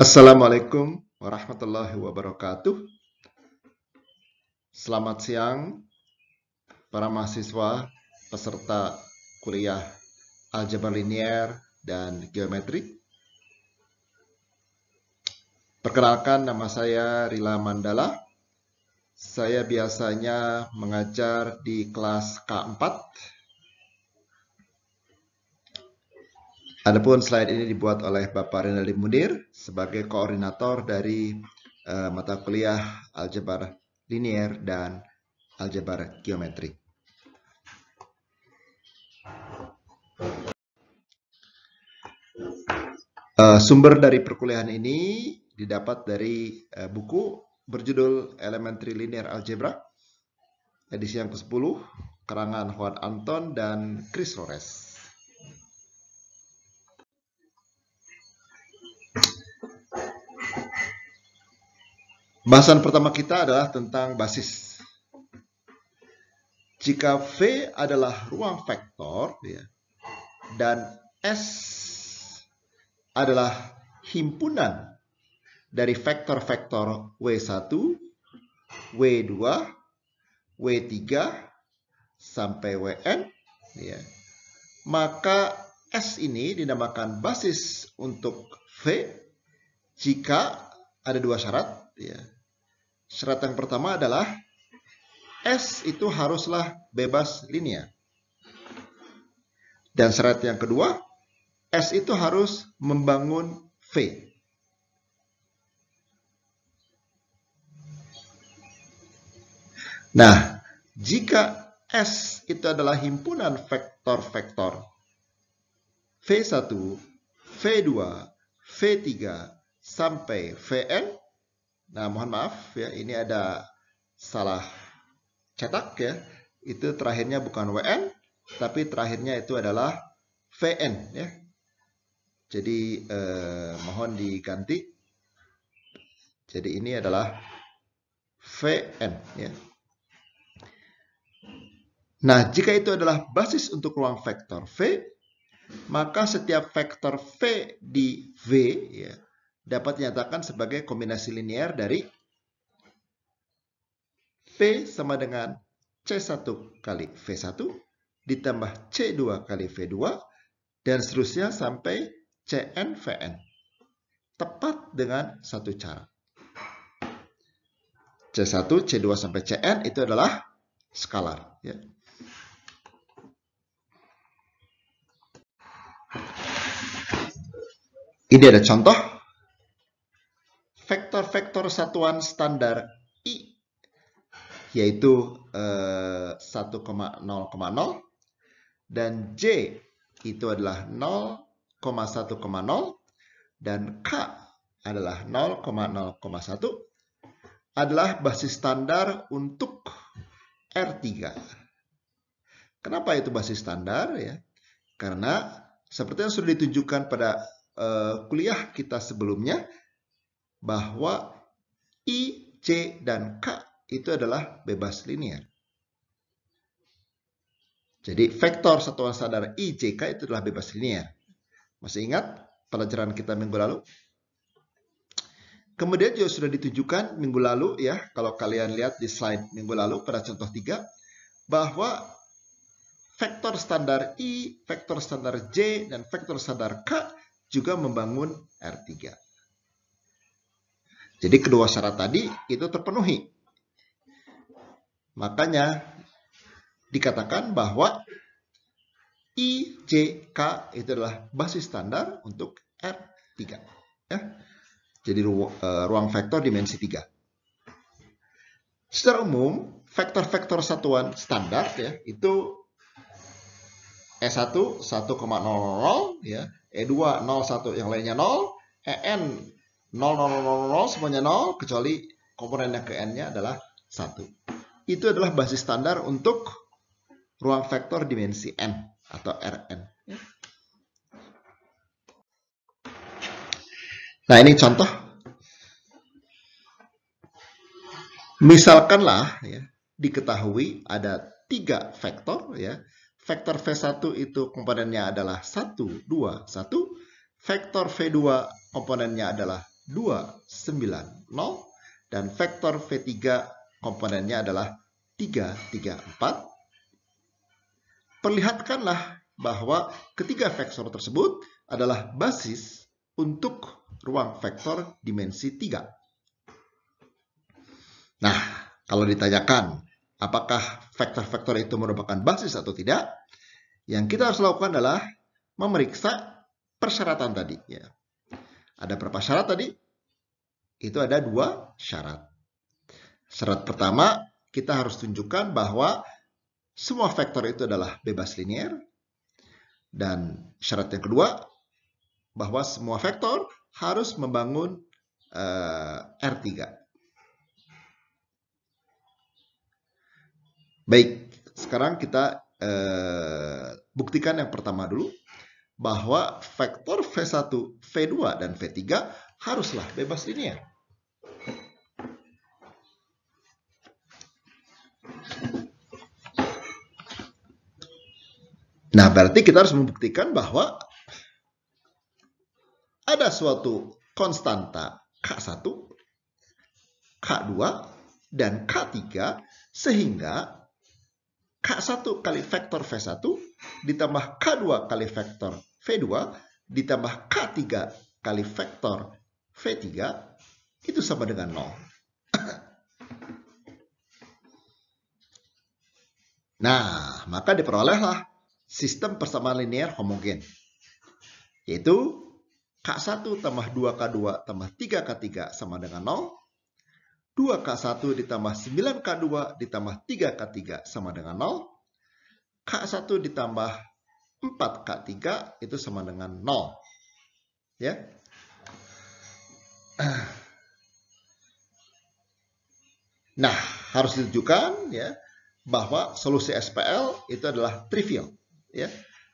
Assalamualaikum warahmatullahi wabarakatuh. Selamat siang para mahasiswa peserta kuliah aljabar linier dan geometri. Perkenalkan nama saya Rila Mandala. Saya biasanya mengajar di kelas K4 Adapun slide ini dibuat oleh Bapak Rinaldi Munir sebagai koordinator dari uh, mata kuliah aljabar linear dan aljabar geometri. Uh, sumber dari perkuliahan ini didapat dari uh, buku berjudul Elementary Linear Algebra edisi yang ke-10 kerangan Juan Anton dan Chris Flores. Bahasan pertama kita adalah tentang basis. Jika V adalah ruang vektor ya, dan S adalah himpunan dari vektor-vektor W1, W2, W3, sampai Wn, ya, maka S ini dinamakan basis untuk V jika ada dua syarat, ya, Syarat yang pertama adalah S itu haruslah bebas linear. Dan syarat yang kedua, S itu harus membangun V. Nah, jika S itu adalah himpunan vektor-vektor V1, V2, V3, sampai Vn, Nah, mohon maaf ya, ini ada salah cetak ya. Itu terakhirnya bukan WN, tapi terakhirnya itu adalah VN ya. Jadi eh, mohon diganti. Jadi ini adalah VN ya. Nah, jika itu adalah basis untuk ruang vektor V, maka setiap vektor V di V ya, dapat dinyatakan sebagai kombinasi linear dari P sama dengan C1 kali V1 ditambah C2 kali V2 dan seterusnya sampai CNVN. Tepat dengan satu cara. C1, C2 sampai CN itu adalah skalar. Ya. Ini ada contoh vektor-vektor satuan standar I yaitu 1,0,0 eh, dan J itu adalah 0,1,0 dan K adalah 0,0,1 adalah basis standar untuk R3. Kenapa itu basis standar ya? Karena seperti yang sudah ditunjukkan pada uh, kuliah kita sebelumnya, bahwa I, C, dan K itu adalah bebas linier. Jadi vektor satuan sadar I, C, K itu adalah bebas linier. Masih ingat pelajaran kita minggu lalu? Kemudian juga sudah ditujukan minggu lalu ya, kalau kalian lihat di slide minggu lalu pada contoh 3, bahwa vektor standar I, vektor standar J, dan vektor standar K juga membangun R3. Jadi kedua syarat tadi itu terpenuhi. Makanya dikatakan bahwa IJK itu adalah basis standar untuk R3. Ya. Jadi ruang eh, vektor dimensi 3. Secara umum, vektor-vektor satuan standar ya itu E1 1,00 ya, E2 01 yang lainnya 0, EN 0, 0, 0, 0, semuanya 0, kecuali komponennya ke n-nya adalah 1. Itu adalah basis standar untuk ruang vektor dimensi n atau Rn. Ya. Nah, ini contoh. Misalkanlah ya, diketahui ada tiga vektor ya. Vektor V1 itu komponennya adalah 1, 2, 1. Vektor V2 komponennya adalah 290 dan vektor V3 komponennya adalah 334. Perlihatkanlah bahwa ketiga vektor tersebut adalah basis untuk ruang vektor dimensi 3. Nah, kalau ditanyakan apakah vektor-vektor itu merupakan basis atau tidak, yang kita harus lakukan adalah memeriksa persyaratan tadi. Ya. Ada berapa syarat tadi? itu ada dua syarat. Syarat pertama, kita harus tunjukkan bahwa semua vektor itu adalah bebas linier. Dan syarat yang kedua, bahwa semua vektor harus membangun uh, eh, R3. Baik, sekarang kita uh, buktikan yang pertama dulu. Bahwa vektor V1, V2, dan V3 haruslah bebas linier. Nah, berarti kita harus membuktikan bahwa ada suatu konstanta K1, K2, dan K3 sehingga K1 kali vektor V1 ditambah K2 kali vektor V2 ditambah K3 kali vektor V3 itu sama dengan 0. Nah, maka diperolehlah sistem persamaan linear homogen. Yaitu K1 tambah 2K2 tambah 3K3 sama dengan 0. 2K1 ditambah 9K2 ditambah 3K3 sama dengan 0. K1 ditambah 4K3 itu sama dengan 0. Ya. Nah, harus ditunjukkan ya bahwa solusi SPL itu adalah trivial ya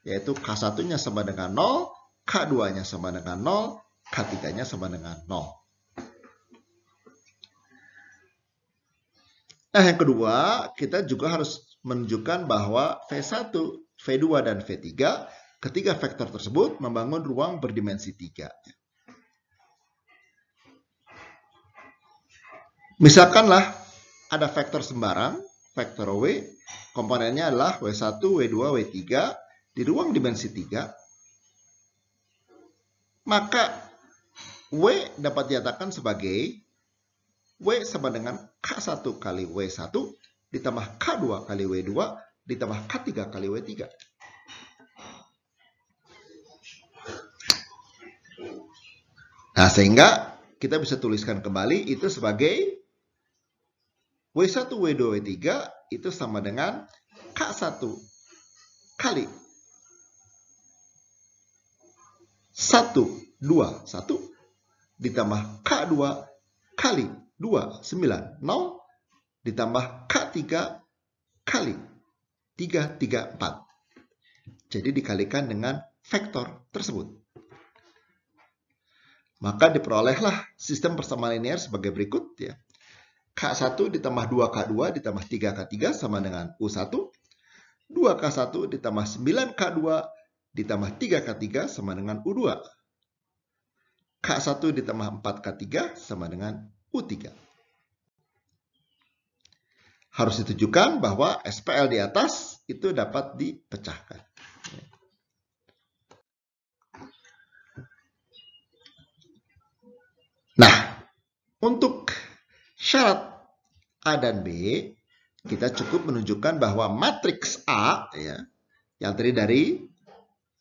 yaitu K1-nya sama dengan 0, K2-nya sama dengan 0, K3-nya sama dengan 0. Nah, yang kedua, kita juga harus menunjukkan bahwa V1, V2, dan V3, ketiga vektor tersebut membangun ruang berdimensi 3. Misalkanlah ada vektor sembarang vektor W, komponennya adalah W1, W2, W3 di ruang dimensi 3, maka W dapat diatakan sebagai W sama dengan K1 kali W1 ditambah K2 kali W2 ditambah K3 kali W3. Nah, sehingga kita bisa tuliskan kembali itu sebagai W1, W2, W3 itu sama dengan K1 kali 1, 2, 1 ditambah K2 kali 2, 9, 0 ditambah K3 kali 3, 3, 4. Jadi dikalikan dengan vektor tersebut. Maka diperolehlah sistem persamaan linear sebagai berikut ya K1 ditambah 2K2 ditambah 3K3 sama dengan U1. 2K1 ditambah 9K2 ditambah 3K3 sama dengan U2. K1 ditambah 4K3 sama dengan U3. Harus ditujukan bahwa SPL di atas itu dapat dipecahkan. Nah, untuk syarat A dan B, kita cukup menunjukkan bahwa matriks A ya, yang terdiri dari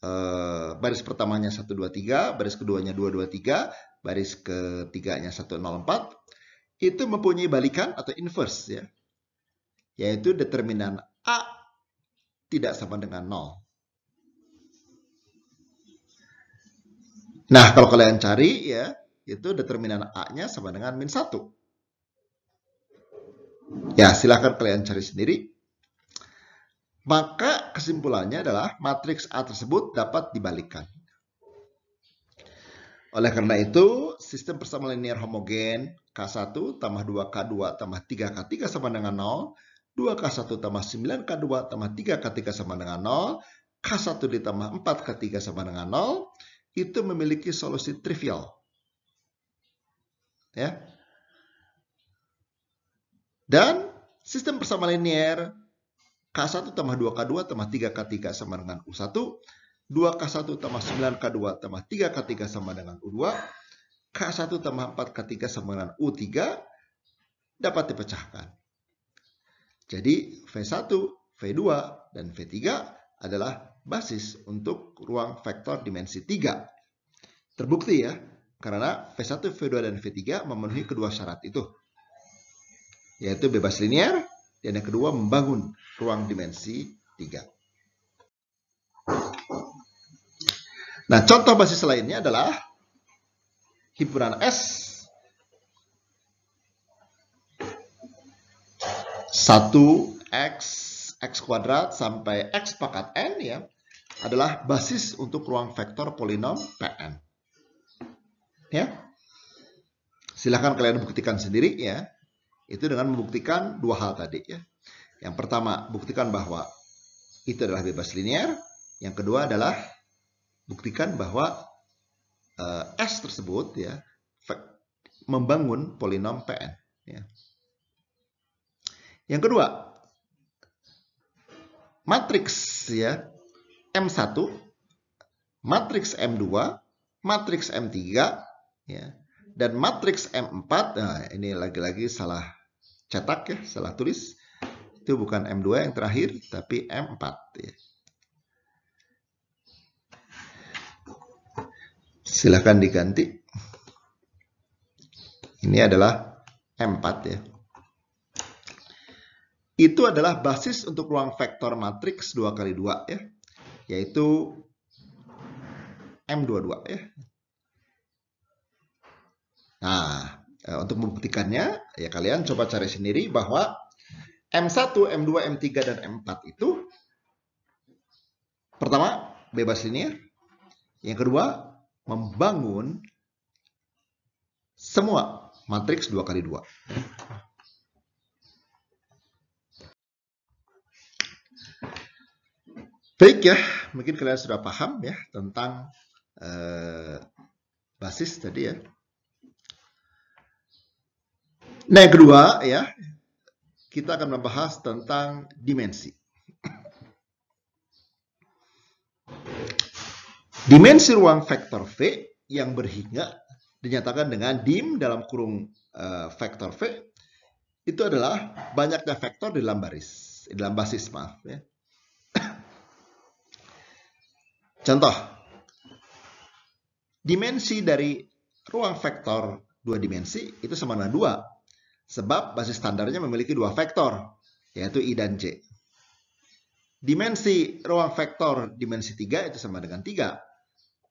eh, baris pertamanya 1 2 3, baris keduanya 2 2 3, baris ketiganya 1 0 4, itu mempunyai balikan atau inverse ya. Yaitu determinan A tidak sama dengan 0. Nah, kalau kalian cari ya, itu determinan A-nya sama dengan min 1. Ya, silahkan kalian cari sendiri. Maka kesimpulannya adalah matriks A tersebut dapat dibalikkan. Oleh karena itu, sistem persamaan linear homogen K1 tambah 2K2 tambah 3K3 sama dengan 0, 2K1 tambah 9K2 tambah 3K3 sama dengan 0, K1 ditambah 4K3 sama dengan 0, itu memiliki solusi trivial. Ya, dan sistem persamaan linier K1 tambah 2K2 tambah 3K3 sama dengan U1. 2K1 tambah 9K2 tambah 3K3 sama dengan U2. K1 tambah 4K3 sama dengan U3 dapat dipecahkan. Jadi V1, V2, dan V3 adalah basis untuk ruang vektor dimensi 3. Terbukti ya, karena V1, V2, dan V3 memenuhi kedua syarat itu yaitu bebas linear, dan yang kedua membangun ruang dimensi 3. Nah, contoh basis lainnya adalah hiburan S 1 x x kuadrat sampai x pangkat n ya adalah basis untuk ruang vektor polinom Pn. Ya. Silahkan kalian buktikan sendiri ya. Itu dengan membuktikan dua hal tadi ya. Yang pertama, buktikan bahwa itu adalah bebas linear Yang kedua adalah buktikan bahwa uh, S tersebut ya membangun polinom PN. Ya. Yang kedua, matriks ya M1, matriks M2, matriks M3 ya dan matriks M4 nah ini lagi-lagi salah cetak ya, salah tulis. Itu bukan M2 yang terakhir tapi M4 ya. Silahkan diganti. Ini adalah M4 ya. Itu adalah basis untuk ruang vektor matriks 2 kali 2 ya, yaitu M22 ya, Nah, eh, untuk membuktikannya, ya kalian coba cari sendiri bahwa M1, M2, M3, dan M4 itu pertama bebas linear, yang kedua membangun semua matriks 2 kali 2. Baik ya, mungkin kalian sudah paham ya tentang eh, basis tadi ya. Nah yang kedua ya, kita akan membahas tentang dimensi. Dimensi ruang vektor V yang berhingga dinyatakan dengan dim dalam kurung uh, vektor V itu adalah banyaknya vektor di dalam baris, di dalam basis maaf ya. Contoh, dimensi dari ruang vektor dua dimensi itu sama dengan dua Sebab basis standarnya memiliki dua vektor, yaitu I dan j. Dimensi ruang vektor dimensi 3 itu sama dengan 3.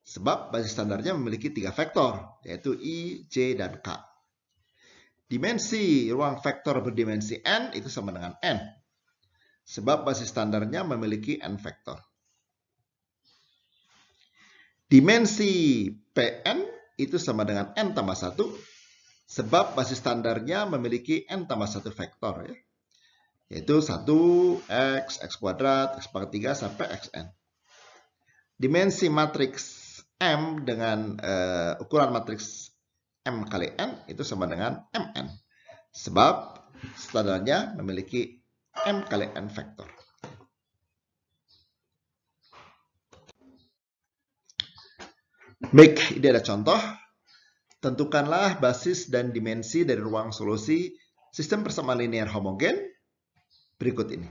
Sebab basis standarnya memiliki tiga vektor, yaitu I, j, dan K. Dimensi ruang vektor berdimensi N itu sama dengan N. Sebab basis standarnya memiliki N vektor. Dimensi PN itu sama dengan N tambah 1 Sebab basis standarnya memiliki n tambah satu vektor ya. Yaitu 1x, x kuadrat, x pangkat 3 sampai xn. Dimensi matriks M dengan uh, ukuran matriks M kali N itu sama dengan MN. Sebab standarnya memiliki M kali N vektor. Baik, ini ada contoh. Tentukanlah basis dan dimensi dari ruang solusi sistem persamaan linear homogen berikut ini.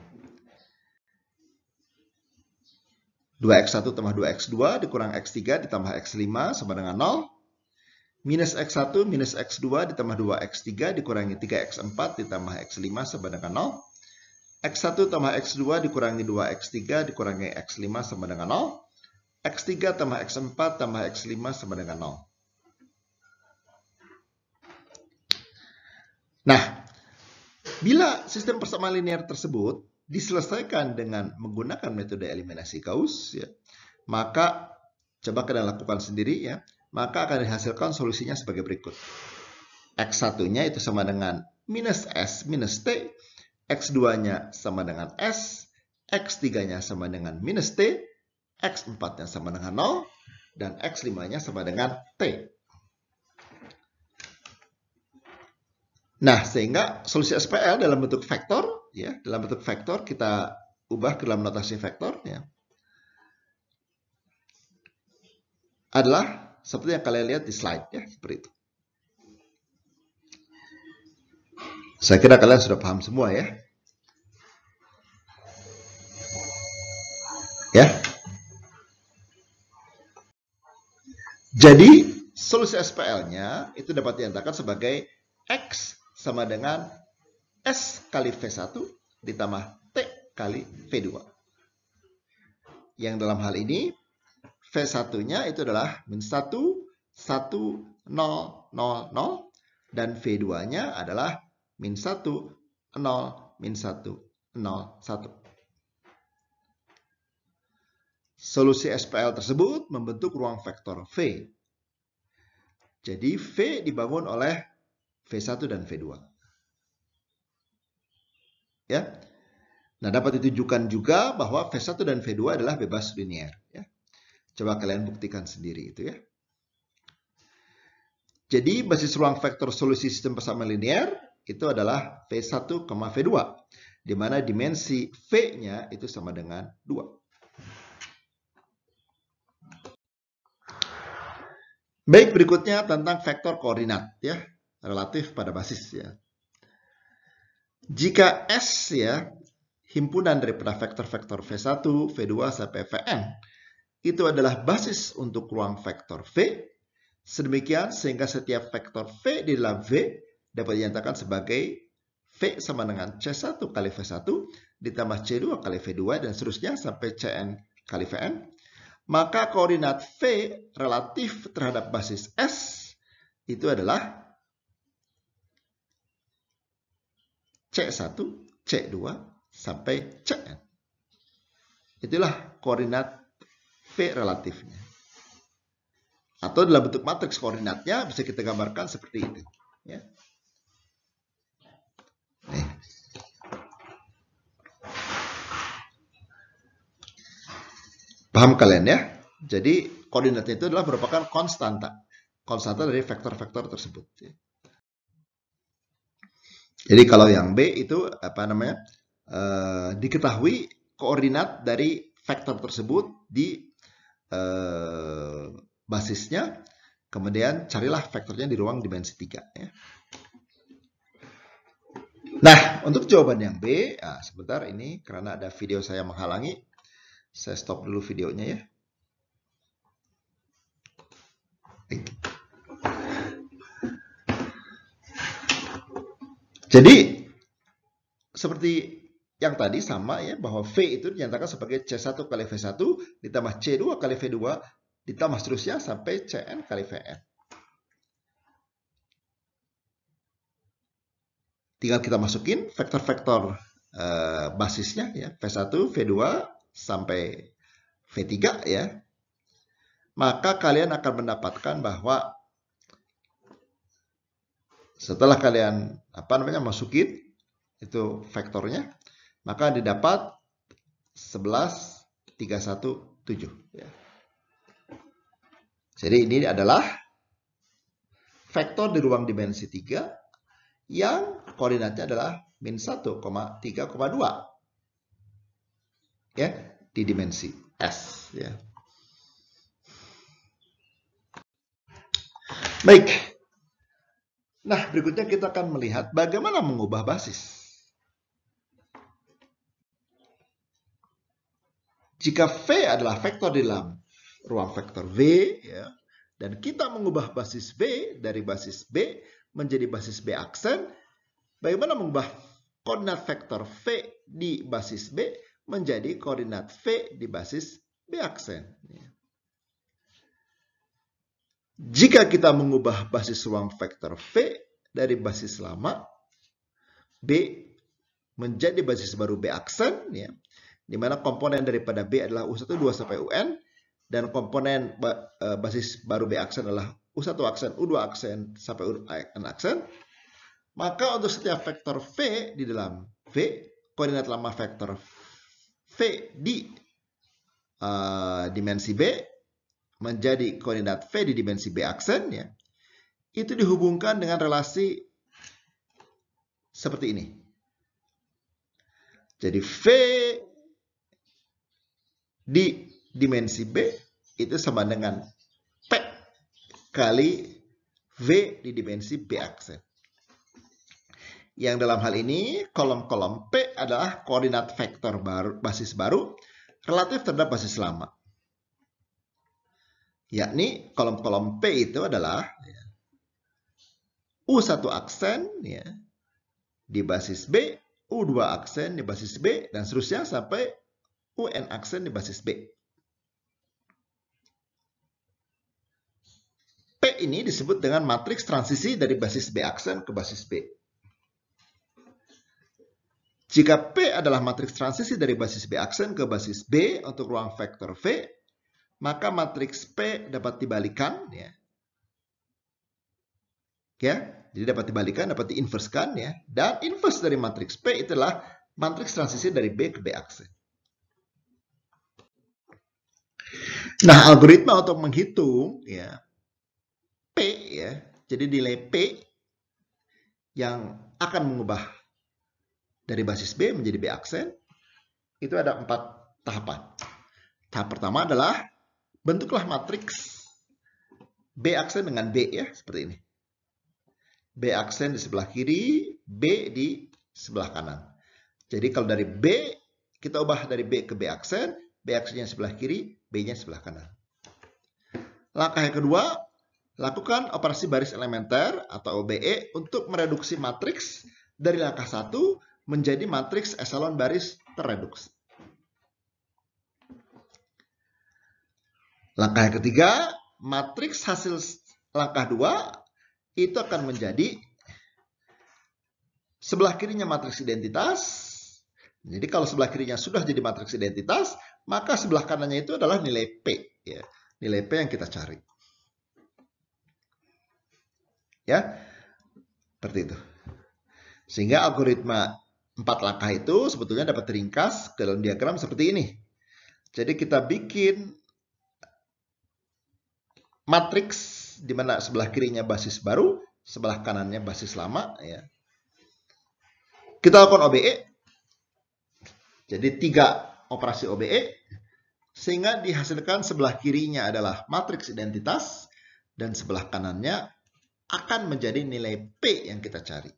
2x1 tambah 2x2 dikurang x3 ditambah x5 sama dengan 0. Minus x1 minus x2 ditambah 2x3 dikurangi 3x4 ditambah x5 sama dengan 0. X1 tambah X2 dikurangi 2X3 dikurangi X5 sama dengan 0. X3 tambah X4 tambah X5 sama dengan 0. Nah, bila sistem persamaan linear tersebut diselesaikan dengan menggunakan metode eliminasi Gauss, ya, maka coba kalian lakukan sendiri ya, maka akan dihasilkan solusinya sebagai berikut. x satunya itu sama dengan minus S minus T, X2-nya sama dengan S, X3-nya sama dengan minus T, X4-nya sama dengan 0, dan X5-nya sama dengan T. Nah, sehingga solusi SPL dalam bentuk vektor, ya, dalam bentuk vektor kita ubah ke dalam notasi vektor, ya, adalah seperti yang kalian lihat di slide, ya, seperti itu. Saya kira kalian sudah paham semua ya. Ya. Jadi solusi SPL-nya itu dapat diantarkan sebagai X sama dengan S kali V1 ditambah T kali V2. Yang dalam hal ini, V1-nya itu adalah min 1, 1, 0, 0, 0, dan V2-nya adalah min 1, 0, min 1, 0, 1. Solusi SPL tersebut membentuk ruang vektor V. Jadi V dibangun oleh V1 dan V2. Ya. Nah, dapat ditunjukkan juga bahwa V1 dan V2 adalah bebas linier, ya. Coba kalian buktikan sendiri itu ya. Jadi basis ruang vektor solusi sistem persamaan linier itu adalah V1, V2. Di mana dimensi V-nya itu sama dengan 2. Baik, berikutnya tentang vektor koordinat ya relatif pada basis ya. Jika S ya, himpunan daripada vektor-vektor V1, V2, sampai Vn, itu adalah basis untuk ruang vektor V. Sedemikian sehingga setiap vektor V di dalam V dapat dinyatakan sebagai V sama dengan C1 kali V1 ditambah C2 kali V2 dan seterusnya sampai Cn kali Vn. Maka koordinat V relatif terhadap basis S itu adalah C1, C2, sampai Cn. Itulah koordinat V relatifnya. Atau dalam bentuk matriks koordinatnya bisa kita gambarkan seperti ini. Ya. Nih. Paham kalian ya? Jadi koordinatnya itu adalah merupakan konstanta. Konstanta dari vektor-vektor tersebut. Ya. Jadi kalau yang B itu apa namanya uh, diketahui koordinat dari vektor tersebut di uh, basisnya, kemudian carilah vektornya di ruang dimensi tiga. Ya. Nah, untuk jawaban yang B, nah, sebentar ini karena ada video saya menghalangi, saya stop dulu videonya ya. Thank you. Jadi seperti yang tadi sama ya bahwa V itu dinyatakan sebagai C1 kali V1 ditambah C2 kali V2 ditambah seterusnya sampai CN kali VN. Tinggal kita masukin vektor-vektor uh, basisnya ya V1, V2 sampai V3 ya. Maka kalian akan mendapatkan bahwa setelah kalian apa namanya masukin itu vektornya, maka didapat 11,317 ya. Jadi ini adalah vektor di ruang dimensi 3 yang koordinatnya adalah min 1, ya di dimensi S ya. Baik, Nah, berikutnya kita akan melihat bagaimana mengubah basis. Jika V adalah vektor di dalam ruang vektor V, ya, dan kita mengubah basis V dari basis B menjadi basis B aksen, bagaimana mengubah koordinat vektor V di basis B menjadi koordinat V di basis B aksen? Ya. Jika kita mengubah basis ruang vektor V dari basis lama B menjadi basis baru B aksen ya, di mana komponen daripada B adalah u 1 2 sampai UN dan komponen e, basis baru B aksen adalah U1 aksen, U2 aksen sampai UN aksen. Maka untuk setiap vektor V di dalam V, koordinat lama vektor V di uh, dimensi B menjadi koordinat V di dimensi B aksen ya, itu dihubungkan dengan relasi seperti ini. Jadi V di dimensi B itu sama dengan P kali V di dimensi B aksen. Yang dalam hal ini kolom-kolom P adalah koordinat vektor baru, basis baru relatif terhadap basis lama yakni kolom-kolom P itu adalah ya, U1 aksen ya, di basis B, U2 aksen di basis B, dan seterusnya sampai UN aksen di basis B. P ini disebut dengan matriks transisi dari basis B aksen ke basis B. Jika P adalah matriks transisi dari basis B aksen ke basis B untuk ruang vektor V, maka matriks P dapat dibalikan ya. Ya, jadi dapat dibalikan, dapat diinverskan ya. Dan inverse dari matriks P itulah matriks transisi dari B ke B aksen. Nah, algoritma untuk menghitung ya P ya. Jadi nilai P yang akan mengubah dari basis B menjadi B aksen itu ada empat tahapan. Tahap pertama adalah bentuklah matriks B aksen dengan B ya, seperti ini. B aksen di sebelah kiri, B di sebelah kanan. Jadi kalau dari B, kita ubah dari B ke B aksen, B aksennya sebelah kiri, B-nya sebelah kanan. Langkah yang kedua, lakukan operasi baris elementer atau OBE untuk mereduksi matriks dari langkah 1 menjadi matriks eselon baris tereduksi Langkah yang ketiga, matriks hasil langkah dua itu akan menjadi sebelah kirinya matriks identitas. Jadi kalau sebelah kirinya sudah jadi matriks identitas, maka sebelah kanannya itu adalah nilai P. Ya. Nilai P yang kita cari. Ya, seperti itu. Sehingga algoritma empat langkah itu sebetulnya dapat teringkas ke dalam diagram seperti ini. Jadi kita bikin matriks di mana sebelah kirinya basis baru, sebelah kanannya basis lama ya. Kita lakukan OBE. Jadi tiga operasi OBE sehingga dihasilkan sebelah kirinya adalah matriks identitas dan sebelah kanannya akan menjadi nilai P yang kita cari.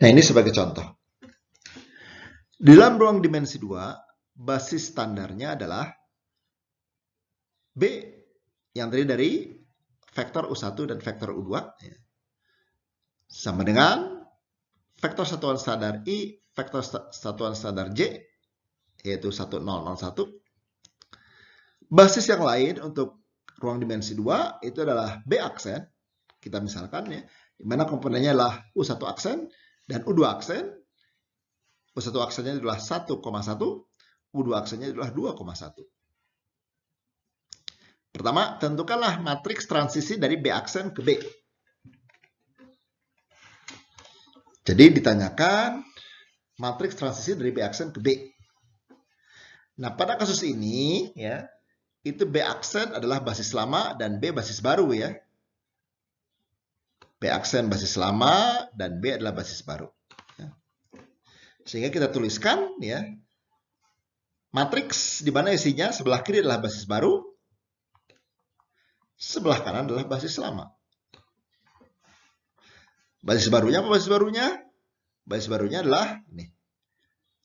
Nah ini sebagai contoh. Di dalam ruang dimensi 2, basis standarnya adalah B yang terdiri dari vektor U1 dan vektor U2. Ya. Sama dengan vektor satuan standar I, vektor satuan standar J, yaitu 1001. Basis yang lain untuk ruang dimensi 2 itu adalah B aksen. Kita misalkan ya, di mana komponennya adalah U1 aksen dan U2 aksen. U1 aksennya adalah 1,1 U2 aksennya adalah 2,1. Pertama, tentukanlah matriks transisi dari B aksen ke B. Jadi ditanyakan matriks transisi dari B aksen ke B. Nah, pada kasus ini ya, itu B aksen adalah basis lama dan B basis baru ya. B aksen basis lama dan B adalah basis baru. Ya. Sehingga kita tuliskan ya, matriks di mana isinya sebelah kiri adalah basis baru, sebelah kanan adalah basis lama. Basis barunya apa basis barunya? Basis barunya adalah nih.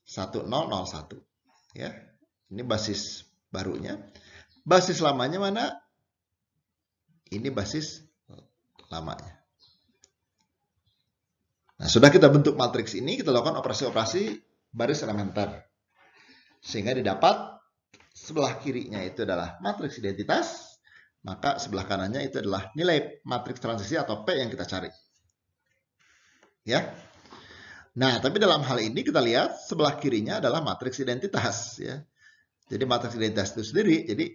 1001. Ya. Ini basis barunya. Basis lamanya mana? Ini basis lamanya. Nah, sudah kita bentuk matriks ini, kita lakukan operasi-operasi baris elementer. Sehingga didapat sebelah kirinya itu adalah matriks identitas, maka sebelah kanannya itu adalah nilai matriks transisi atau P yang kita cari. Ya. Nah, tapi dalam hal ini kita lihat sebelah kirinya adalah matriks identitas ya. Jadi matriks identitas itu sendiri, jadi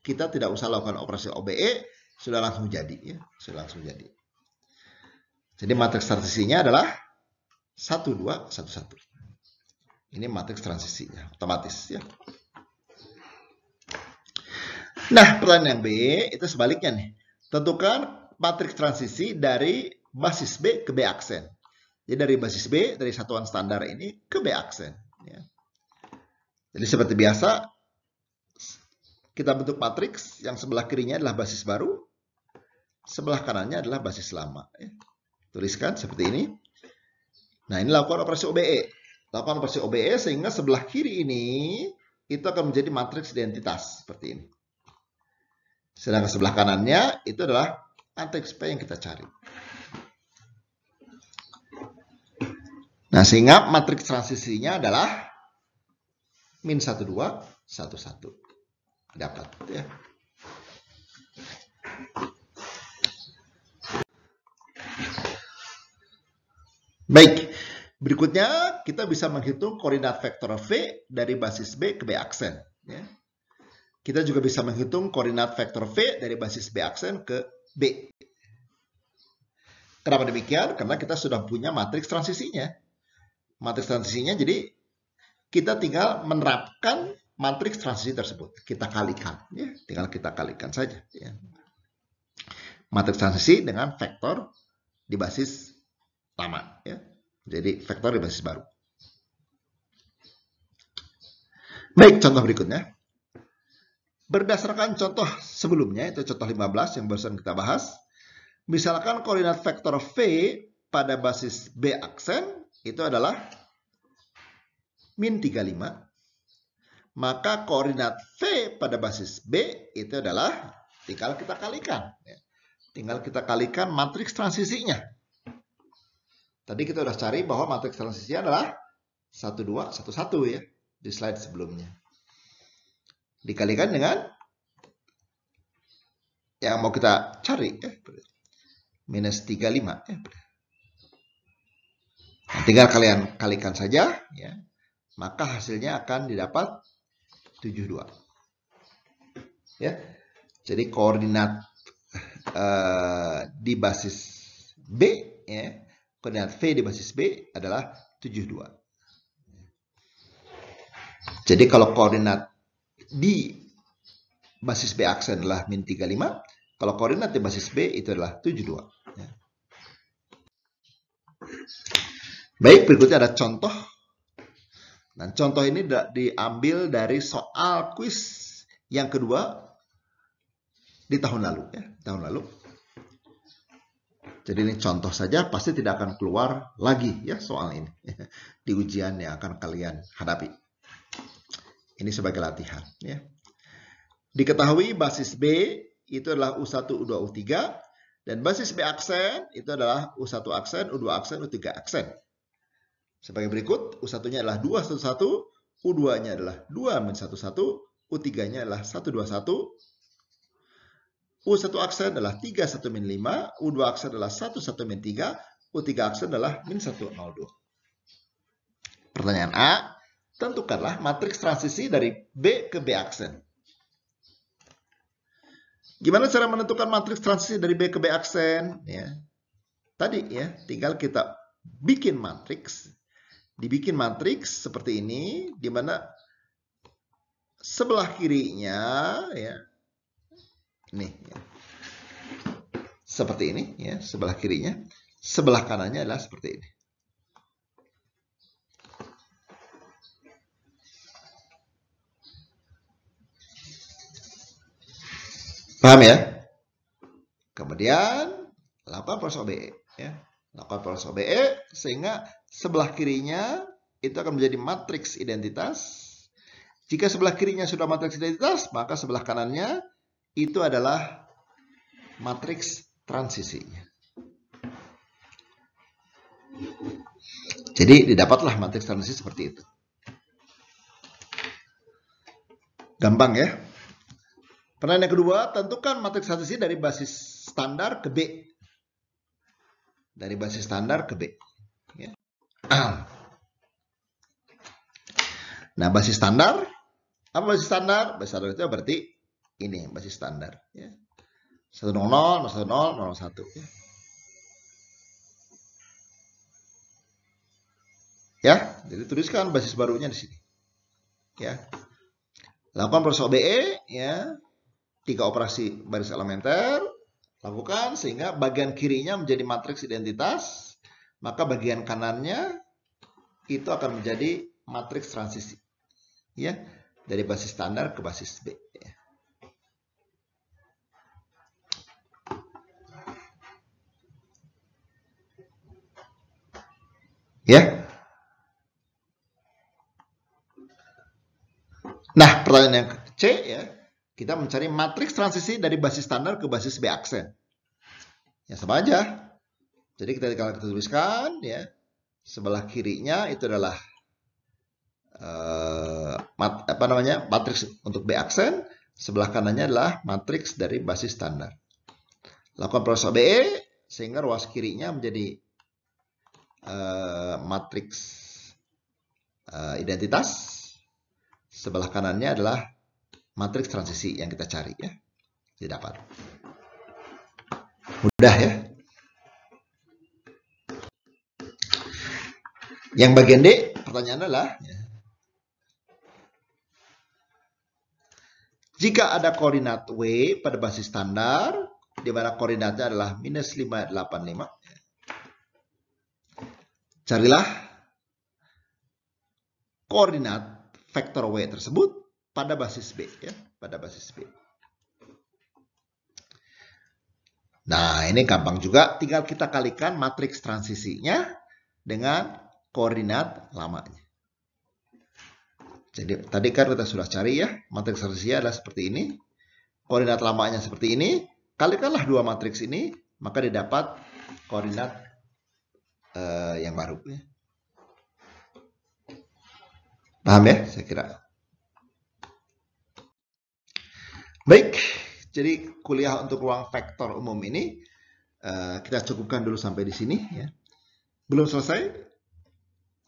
kita tidak usah lakukan operasi OBE, sudah langsung jadi ya, sudah langsung jadi. Jadi matriks transisinya adalah 1 2 1 1. Ini matriks transisinya, otomatis ya. Nah, pertanyaan yang B itu sebaliknya nih. Tentukan matriks transisi dari basis B ke B aksen. Jadi dari basis B, dari satuan standar ini ke B aksen. Ya. Jadi seperti biasa, kita bentuk matriks yang sebelah kirinya adalah basis baru, sebelah kanannya adalah basis lama. Ya. Tuliskan seperti ini. Nah, ini lakukan operasi OBE lakukan operasi OBE sehingga sebelah kiri ini itu akan menjadi matriks identitas seperti ini. Sedangkan sebelah kanannya itu adalah matriks P yang kita cari. Nah, sehingga matriks transisinya adalah min 1, 1. Dapat gitu ya. Baik, Berikutnya, kita bisa menghitung koordinat vektor V dari basis B ke B aksen. Ya. Kita juga bisa menghitung koordinat vektor V dari basis B aksen ke B. Kenapa demikian? Karena kita sudah punya matriks transisinya. Matriks transisinya jadi kita tinggal menerapkan matriks transisi tersebut. Kita kalikan. Ya. Tinggal kita kalikan saja. Ya. Matriks transisi dengan vektor di basis lama. Ya. Jadi vektor di basis baru. Baik, contoh berikutnya. Berdasarkan contoh sebelumnya, itu contoh 15 yang barusan kita bahas, misalkan koordinat vektor V pada basis B aksen itu adalah min 35, maka koordinat V pada basis B itu adalah tinggal kita kalikan. Tinggal kita kalikan matriks transisinya. Tadi kita sudah cari bahwa matriks transisi adalah 1, 2, 1, 1 ya. Di slide sebelumnya. Dikalikan dengan yang mau kita cari. Ya. Minus 3, 5. Ya. Nah, tinggal kalian kalikan saja. ya Maka hasilnya akan didapat 7, 2. Ya. Jadi koordinat uh, di basis B ya Koordinat V di basis B adalah 72. Jadi kalau koordinat di basis B aksen adalah min 35, kalau koordinat di basis B itu adalah 72. Ya. Baik, berikutnya ada contoh. Nah, contoh ini diambil dari soal kuis yang kedua di tahun lalu. Ya, tahun lalu. Jadi ini contoh saja pasti tidak akan keluar lagi ya soal ini di ujian yang akan kalian hadapi. Ini sebagai latihan ya. Diketahui basis B itu adalah U1, U2, U3 dan basis B aksen itu adalah U1 aksen, U2 aksen, U3 aksen. Sebagai berikut, U1-nya adalah 211, U2-nya adalah 211, U3-nya adalah 121, U1 aksen adalah 3, 1 min 5. U2 aksen adalah 1, 1 min 3. U3 aksen adalah min 1, 0, 2. Pertanyaan A. Tentukanlah matriks transisi dari B ke B aksen. Gimana cara menentukan matriks transisi dari B ke B aksen? Ya. Tadi ya, tinggal kita bikin matriks. Dibikin matriks seperti ini, di mana sebelah kirinya ya Nih, ya. seperti ini, ya, sebelah kirinya, sebelah kanannya adalah seperti ini. Paham ya? Kemudian lakukan proses OBE, ya. Lakukan proses OBE sehingga sebelah kirinya itu akan menjadi matriks identitas. Jika sebelah kirinya sudah matriks identitas, maka sebelah kanannya itu adalah matriks transisinya. Jadi didapatlah matriks transisi seperti itu. Gampang ya. Pertanyaan yang kedua, tentukan matriks transisi dari basis standar ke B. Dari basis standar ke B. Ya. Nah, basis standar, apa basis standar? Basis standar itu berarti ini basis standar ya 100 0 0 0 1 ya. ya jadi tuliskan basis barunya di sini ya lakukan proses OBE ya tiga operasi baris elementer lakukan sehingga bagian kirinya menjadi matriks identitas maka bagian kanannya itu akan menjadi matriks transisi ya dari basis standar ke basis B ya. Ya. Nah, pertanyaan yang C ya, kita mencari matriks transisi dari basis standar ke basis B aksen. Ya sama aja. Jadi kita kalau kita tuliskan ya, sebelah kirinya itu adalah eh, mat, apa namanya? matriks untuk B aksen, sebelah kanannya adalah matriks dari basis standar. Lakukan proses OBE sehingga ruas kirinya menjadi Eh, matriks eh, identitas, sebelah kanannya adalah matriks transisi yang kita cari ya. didapat Mudah ya. Yang bagian D, pertanyaannya adalah ya. Jika ada koordinat W pada basis standar, di mana koordinatnya adalah minus 585, Carilah koordinat vektor W tersebut pada basis B ya, pada basis B. Nah, ini gampang juga, tinggal kita kalikan matriks transisinya dengan koordinat lamanya. Jadi tadi kan kita sudah cari ya, matriks transisinya adalah seperti ini. Koordinat lamanya seperti ini, kalikanlah dua matriks ini, maka didapat koordinat uh, yang baru ya. Paham ya, saya kira. Baik, jadi kuliah untuk ruang vektor umum ini uh, kita cukupkan dulu sampai di sini ya. Belum selesai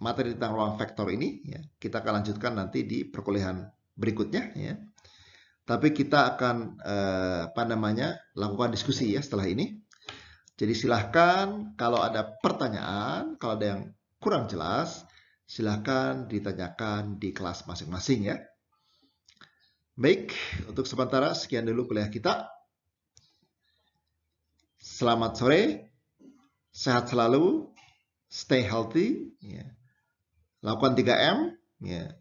materi tentang ruang vektor ini ya. Kita akan lanjutkan nanti di perkuliahan berikutnya ya. Tapi kita akan uh, apa namanya lakukan diskusi ya setelah ini. Jadi silahkan kalau ada pertanyaan, kalau ada yang kurang jelas, silahkan ditanyakan di kelas masing-masing ya. Baik, untuk sementara sekian dulu kuliah kita. Selamat sore, sehat selalu, stay healthy, ya. lakukan 3M. Ya.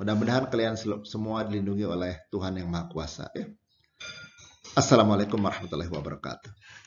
Mudah-mudahan kalian semua dilindungi oleh Tuhan Yang Maha Kuasa. Ya. Assalamualaikum warahmatullahi wabarakatuh.